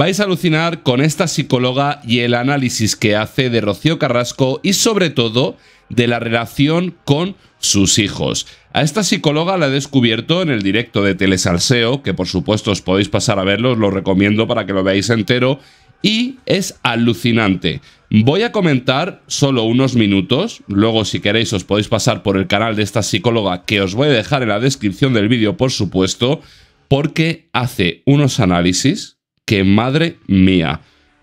Vais a alucinar con esta psicóloga y el análisis que hace de Rocío Carrasco y sobre todo de la relación con sus hijos. A esta psicóloga la he descubierto en el directo de Telesalseo, que por supuesto os podéis pasar a verlo, os lo recomiendo para que lo veáis entero, y es alucinante. Voy a comentar solo unos minutos, luego si queréis os podéis pasar por el canal de esta psicóloga que os voy a dejar en la descripción del vídeo por supuesto, porque hace unos análisis que madre mía.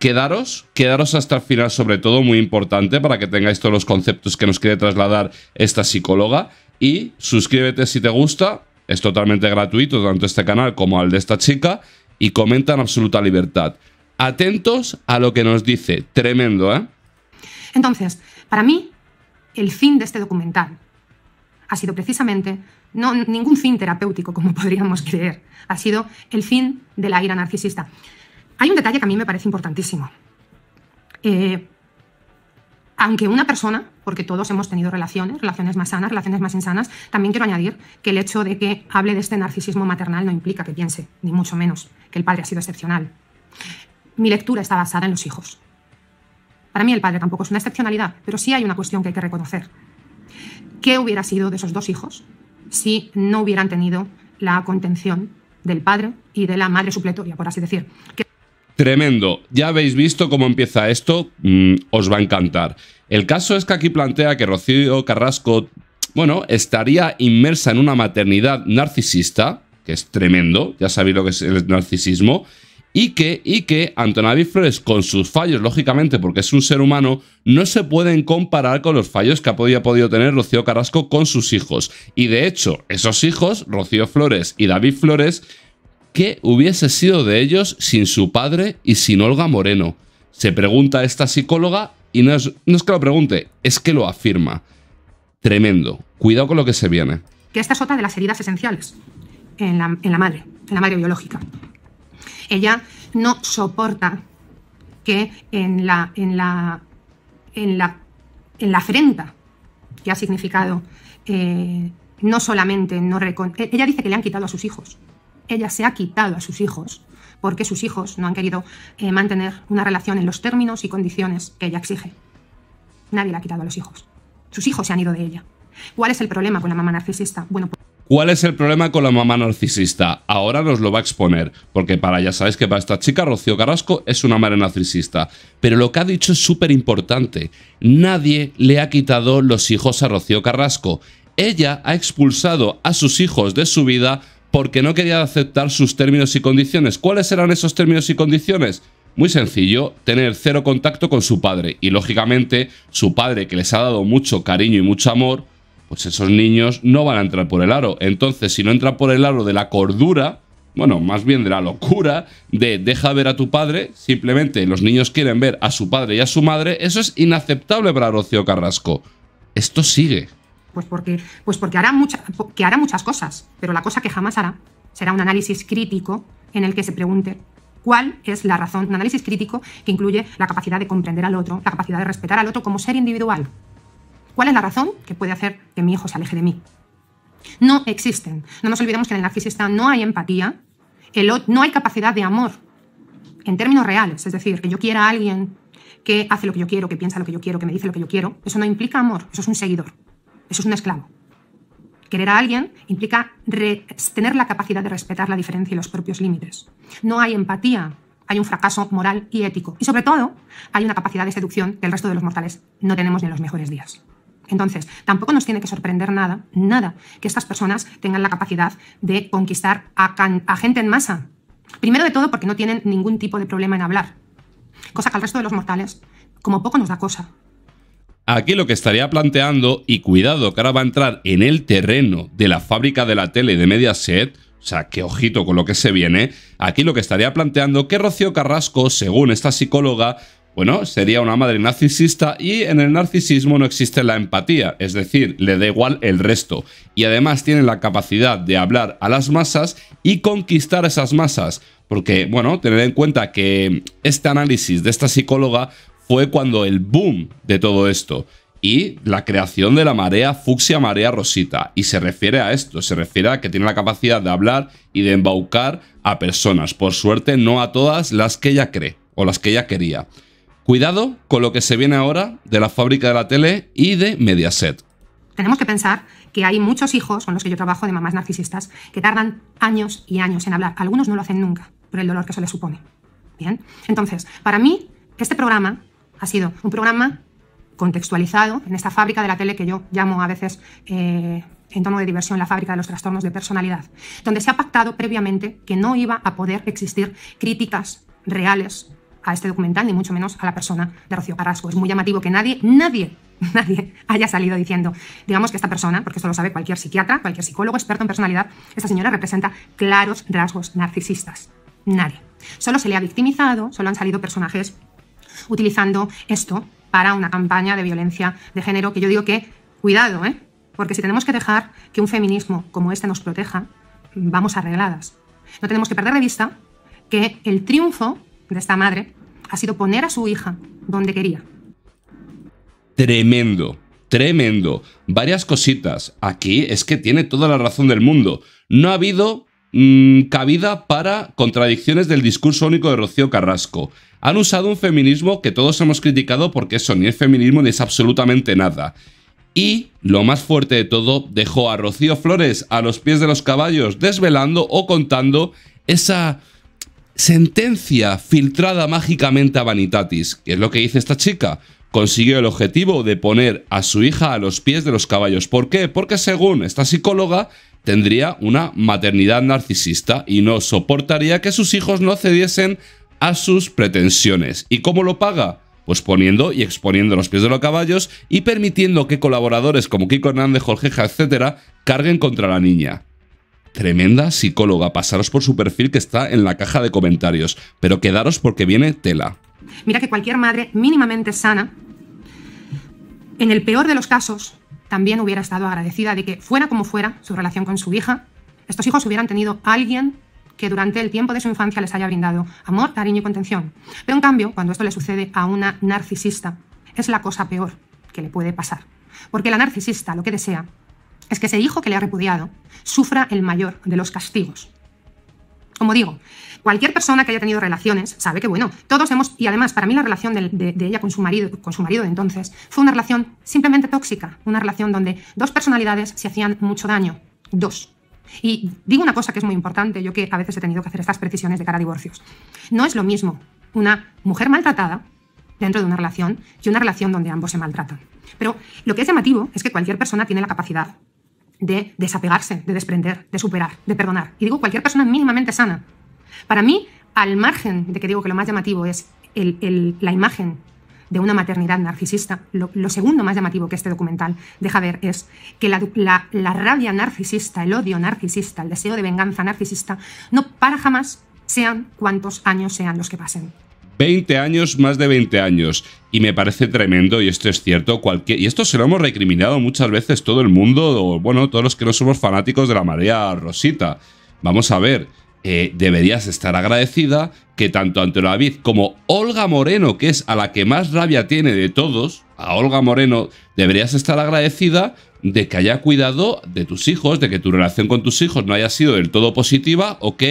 Quedaros, quedaros hasta el final, sobre todo, muy importante para que tengáis todos los conceptos que nos quiere trasladar esta psicóloga. Y suscríbete si te gusta, es totalmente gratuito tanto este canal como al de esta chica. Y comenta en absoluta libertad. Atentos a lo que nos dice, tremendo, ¿eh? Entonces, para mí, el fin de este documental ha sido precisamente ningún fin terapéutico, como podríamos creer, ha sido el fin de la ira narcisista. Hay un detalle que a mí me parece importantísimo. Eh, aunque una persona, porque todos hemos tenido relaciones, relaciones más sanas, relaciones más insanas, también quiero añadir que el hecho de que hable de este narcisismo maternal no implica que piense, ni mucho menos, que el padre ha sido excepcional. Mi lectura está basada en los hijos. Para mí el padre tampoco es una excepcionalidad, pero sí hay una cuestión que hay que reconocer, ¿Qué hubiera sido de esos dos hijos si no hubieran tenido la contención del padre y de la madre supletoria, por así decir? Tremendo. Ya habéis visto cómo empieza esto. Mm, os va a encantar. El caso es que aquí plantea que Rocío Carrasco, bueno, estaría inmersa en una maternidad narcisista, que es tremendo, ya sabéis lo que es el narcisismo, y que, y que Flores, con sus fallos, lógicamente, porque es un ser humano, no se pueden comparar con los fallos que ha podido, tener Rocío Carrasco con sus hijos. Y de hecho, esos hijos, Rocío Flores y David Flores, ¿qué hubiese sido de ellos sin su padre y sin Olga Moreno? Se pregunta esta psicóloga y no es, que lo pregunte, es que lo afirma. Tremendo. Cuidado con lo que se viene. Que esta es otra de las heridas esenciales en la, en la madre, en la madre biológica. Ella no soporta que en la, en la, en la, en la afrenta que ha significado, eh, no solamente no e-, Ella dice que le han quitado a sus hijos. Ella se ha quitado a sus hijos porque sus hijos no han querido eh, mantener una relación en los términos y condiciones que ella exige. Nadie le ha quitado a los hijos. Sus hijos se han ido de ella. ¿Cuál es el problema con la mamá narcisista? Bueno, ¿Cuál es el problema con la mamá narcisista? Ahora nos lo va a exponer, porque para ya sabéis que para esta chica Rocío Carrasco es una madre narcisista. Pero lo que ha dicho es súper importante. Nadie le ha quitado los hijos a Rocío Carrasco. Ella ha expulsado a sus hijos de su vida porque no quería aceptar sus términos y condiciones. ¿Cuáles eran esos términos y condiciones? Muy sencillo, tener cero contacto con su padre. Y lógicamente, su padre, que les ha dado mucho cariño y mucho amor, pues esos niños no van a entrar por el aro. Entonces, si no entra por el aro de la cordura, bueno, más bien de la locura, de deja ver a tu padre, simplemente los niños quieren ver a su padre y a su madre, eso es inaceptable para Rocío Carrasco. Esto sigue. Pues porque, pues porque hará, que hará muchas cosas, pero la cosa que jamás hará será un análisis crítico en el que se pregunte cuál es la razón, un análisis crítico que incluye la capacidad de comprender al otro, la capacidad de respetar al otro como ser individual, ¿Cuál es la razón que puede hacer que mi hijo se aleje de mí? No existen. No nos olvidemos que en el narcisista no hay empatía, el, no hay capacidad de amor en términos reales. Es decir, que yo quiera a alguien que hace lo que yo quiero, que piensa lo que yo quiero, que me dice lo que yo quiero. Eso no implica amor, eso es un seguidor, eso es un esclavo. Querer a alguien implica tener la capacidad de respetar la diferencia y los propios límites. No hay empatía, hay un fracaso moral y ético. Y sobre todo, hay una capacidad de seducción que el resto de los mortales no tenemos ni en los mejores días. Entonces, tampoco nos tiene que sorprender nada, nada, que estas personas tengan la capacidad de conquistar a, gente en masa. Primero de todo porque no tienen ningún tipo de problema en hablar, cosa que al resto de los mortales como poco nos da cosa. Aquí lo que estaría planteando, y cuidado que ahora va a entrar en el terreno de la fábrica de la tele de Mediaset, o sea, qué ojito con lo que se viene, aquí lo que estaría planteando que Rocío Carrasco, según esta psicóloga, bueno, sería una madre narcisista y en el narcisismo no existe la empatía, es decir, le da igual el resto. Y además tiene la capacidad de hablar a las masas y conquistar esas masas. Porque, bueno, tener en cuenta que este análisis de esta psicóloga fue cuando el boom de todo esto y la creación de la marea fucsia marea rosita. Y se refiere a esto, se refiere a que tiene la capacidad de hablar y de embaucar a personas. Por suerte, no a todas las que ella cree o las que ella quería. Cuidado con lo que se viene ahora de la fábrica de la tele y de Mediaset. Tenemos que pensar que hay muchos hijos con los que yo trabajo de mamás narcisistas que tardan años y años en hablar. Algunos no lo hacen nunca por el dolor que se les supone. Bien, entonces, para mí, este programa ha sido un programa contextualizado en esta fábrica de la tele que yo llamo a veces eh, en tono de diversión la fábrica de los trastornos de personalidad, donde se ha pactado previamente que no iba a poder existir críticas reales a este documental, ni mucho menos a la persona de Rocío Carrasco. Es muy llamativo que nadie, nadie, nadie haya salido diciendo, digamos que esta persona, porque esto lo sabe cualquier psiquiatra, cualquier psicólogo, experto en personalidad, esta señora representa claros rasgos narcisistas. Nadie. Solo se le ha victimizado, solo han salido personajes utilizando esto para una campaña de violencia de género que yo digo que, cuidado, ¿eh? porque si tenemos que dejar que un feminismo como este nos proteja, vamos arregladas. No tenemos que perder de vista que el triunfo de esta madre ha sido poner a su hija donde quería. Tremendo, tremendo. Varias cositas. Aquí es que tiene toda la razón del mundo. No ha habido mm, cabida para contradicciones del discurso único de Rocío Carrasco. Han usado un feminismo que todos hemos criticado porque eso ni es feminismo ni es absolutamente nada. Y, lo más fuerte de todo, dejó a Rocío Flores a los pies de los caballos desvelando o contando esa sentencia filtrada mágicamente a Vanitatis, que es lo que dice esta chica. Consiguió el objetivo de poner a su hija a los pies de los caballos. ¿Por qué? Porque según esta psicóloga, tendría una maternidad narcisista y no soportaría que sus hijos no cediesen a sus pretensiones. ¿Y cómo lo paga? Pues poniendo y exponiendo los pies de los caballos y permitiendo que colaboradores como Kiko Hernández, Jorgeja, etcétera, carguen contra la niña. Tremenda psicóloga, pasaros por su perfil que está en la caja de comentarios, pero quedaros porque viene tela. Mira que cualquier madre mínimamente sana, en el peor de los casos, también hubiera estado agradecida de que, fuera como fuera, su relación con su hija, estos hijos hubieran tenido alguien que durante el tiempo de su infancia les haya brindado amor, cariño y contención. Pero en cambio, cuando esto le sucede a una narcisista, es la cosa peor que le puede pasar. Porque la narcisista lo que desea es que ese hijo que le ha repudiado sufra el mayor de los castigos. Como digo, cualquier persona que haya tenido relaciones sabe que, bueno, todos hemos, y además para mí la relación de, ella con su, marido, con su marido de entonces fue una relación simplemente tóxica, una relación donde dos personalidades se hacían mucho daño, dos. Y digo una cosa que es muy importante, yo que a veces he tenido que hacer estas precisiones de cara a divorcios. No es lo mismo una mujer maltratada dentro de una relación y una relación donde ambos se maltratan. Pero lo que es llamativo es que cualquier persona tiene la capacidad de desapegarse, de desprender, de superar, de perdonar. Y digo cualquier persona mínimamente sana. Para mí, al margen de que digo que lo más llamativo es la imagen de una maternidad narcisista, lo, segundo más llamativo que este documental deja ver es que la, la, rabia narcisista, el odio narcisista, el deseo de venganza narcisista no para jamás, sean cuantos años sean los que pasen. 20 años, más de 20 años. Y me parece tremendo, y esto es cierto, cualquier... y esto se lo hemos recriminado muchas veces todo el mundo, o bueno, todos los que no somos fanáticos de la marea rosita. Vamos a ver, eh, deberías estar agradecida que tanto Antonio David como Olga Moreno, que es a la que más rabia tiene de todos, a Olga Moreno, deberías estar agradecida de que haya cuidado de tus hijos, de que tu relación con tus hijos no haya sido del todo positiva, ok,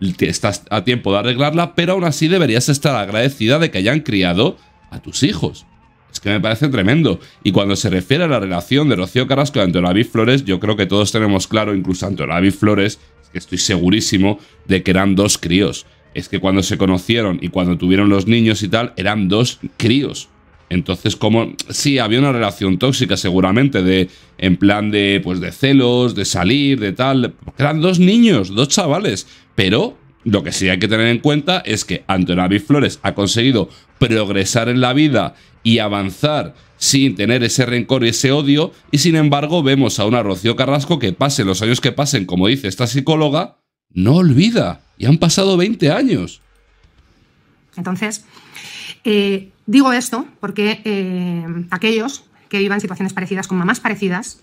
estás a tiempo de arreglarla, pero aún así deberías estar agradecida de que hayan criado a tus hijos. Es que me parece tremendo. Y cuando se refiere a la relación de Rocío Carrasco y Antonio Flores, yo creo que todos tenemos claro, incluso Antonio Flores, que estoy segurísimo de que eran dos críos. Es que cuando se conocieron y cuando tuvieron los niños y tal, eran dos críos. Entonces, como sí, había una relación tóxica seguramente, de en plan de pues de celos, de salir, de tal, eran dos niños, dos chavales, pero lo que sí hay que tener en cuenta es que Antonio Flores ha conseguido progresar en la vida y avanzar sin tener ese rencor y ese odio, y sin embargo vemos a una Rocío Carrasco que pase los años que pasen, como dice esta psicóloga, no olvida, y han pasado 20 años. Entonces, eh, Digo esto porque eh, aquellos que vivan situaciones parecidas con mamás parecidas,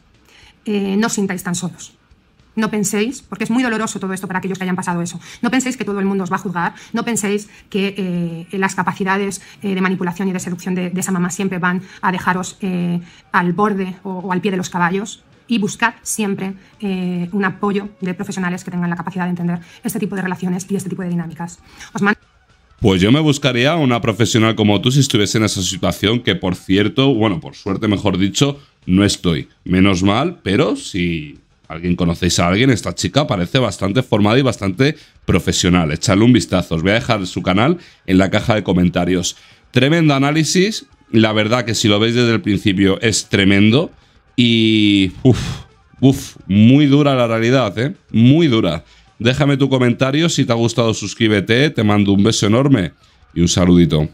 eh, no sintáis tan solos. No penséis, porque es muy doloroso todo esto para aquellos que hayan pasado eso, no penséis que todo el mundo os va a juzgar, no penséis que eh, las capacidades de manipulación y de seducción de, esa mamá siempre van a dejaros al borde o, al pie de los caballos y buscad siempre un apoyo de profesionales que tengan la capacidad de entender este tipo de relaciones y este tipo de dinámicas. Os mando pues yo me buscaría una profesional como tú si estuviese en esa situación, que por cierto, bueno, por suerte mejor dicho, no estoy. Menos mal, pero si alguien conocéis a alguien, esta chica parece bastante formada y bastante profesional. Echadle un vistazo. Os voy a dejar su canal en la caja de comentarios. Tremendo análisis. La verdad que si lo veis desde el principio es tremendo. Y... uff, uff, muy dura la realidad, ¿eh? Muy dura. Déjame tu comentario, si te ha gustado suscríbete, te mando un beso enorme y un saludito.